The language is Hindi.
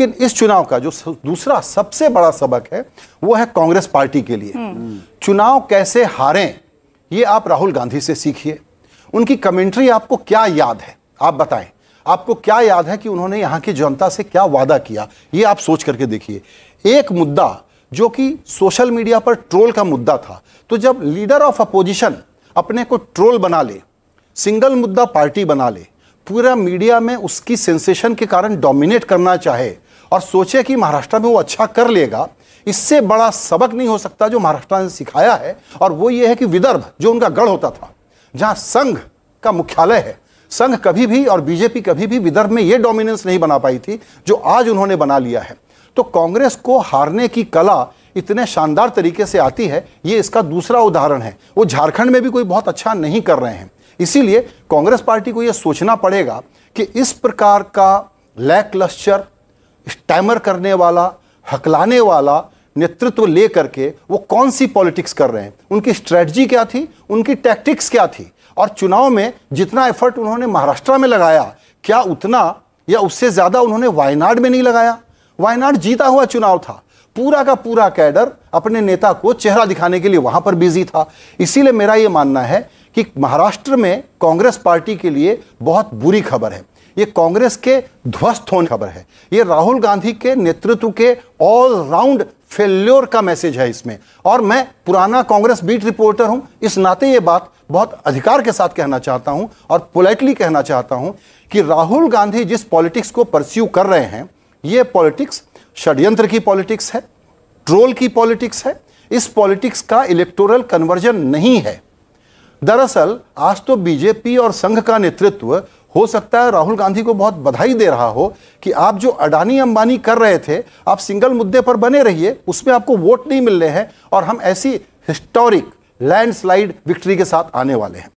लेकिन इस चुनाव का जो दूसरा सबसे बड़ा सबक है वो है कांग्रेस पार्टी के लिए चुनाव कैसे हारें ये आप राहुल गांधी से सीखिए उनकी कमेंट्री आपको क्या याद है आप बताएं आपको क्या याद है कि उन्होंने यहाँ की जनता से क्या वादा किया ये आप सोच करके देखिए एक मुद्दा जो कि सोशल मीडिया पर ट्रोल का मुद्दा था तो जब लीडर ऑफ अपोजिशन अपने को ट्रोल बना ले सिंगल मुद्दा पार्टी बना ले पूरा मीडिया में उसकी सेंसेशन के कारण डोमिनेट करना चाहे और सोचे कि महाराष्ट्र में वो अच्छा कर लेगा इससे बड़ा सबक नहीं हो सकता जो महाराष्ट्र ने सिखाया है और वो ये है कि विदर्भ जो उनका गढ़ होता था जहाँ संघ का मुख्यालय है संघ कभी भी और बीजेपी कभी भी विदर्भ में ये डोमिनेंस नहीं बना पाई थी जो आज उन्होंने बना लिया है तो कांग्रेस को हारने की कला इतने शानदार तरीके से आती है ये इसका दूसरा उदाहरण है वो झारखंड में भी कोई बहुत अच्छा नहीं कर रहे हैं इसीलिए कांग्रेस पार्टी को ये सोचना पड़ेगा कि इस प्रकार का लैक लस्चर स्टैमर करने वाला हकलाने वाला नेतृत्व ले करके वो कौन सी पॉलिटिक्स कर रहे हैं उनकी स्ट्रेटजी क्या थी उनकी टैक्टिक्स क्या थी और चुनाव में जितना एफर्ट उन्होंने महाराष्ट्र में लगाया क्या उतना या उससे ज़्यादा उन्होंने वायनाड में नहीं लगाया वायनाड जीता हुआ चुनाव था पूरा का पूरा कैडर अपने नेता को चेहरा दिखाने के लिए वहाँ पर बिजी था इसीलिए मेरा ये मानना है कि महाराष्ट्र में कांग्रेस पार्टी के लिए बहुत बुरी खबर है ये कांग्रेस के ध्वस्त होने खबर है ये राहुल गांधी के नेतृत्व के ऑल राउंड फेल्योर का मैसेज है इसमें और मैं पुराना कांग्रेस बीट रिपोर्टर हूं इस नाते ये बात बहुत अधिकार के साथ कहना चाहता हूं और पोलाइटली कहना चाहता हूं कि राहुल गांधी जिस पॉलिटिक्स को परस्यू कर रहे हैं ये पॉलिटिक्स षड्यंत्र की पॉलिटिक्स है ट्रोल की पॉलिटिक्स है इस पॉलिटिक्स का इलेक्टोरल कन्वर्जन नहीं है दरअसल आज तो बीजेपी और संघ का नेतृत्व हो सकता है राहुल गांधी को बहुत बधाई दे रहा हो कि आप जो अडानी अंबानी कर रहे थे आप सिंगल मुद्दे पर बने रहिए उसमें आपको वोट नहीं मिल रहे हैं और हम ऐसी हिस्टोरिक लैंडस्लाइड विक्ट्री के साथ आने वाले हैं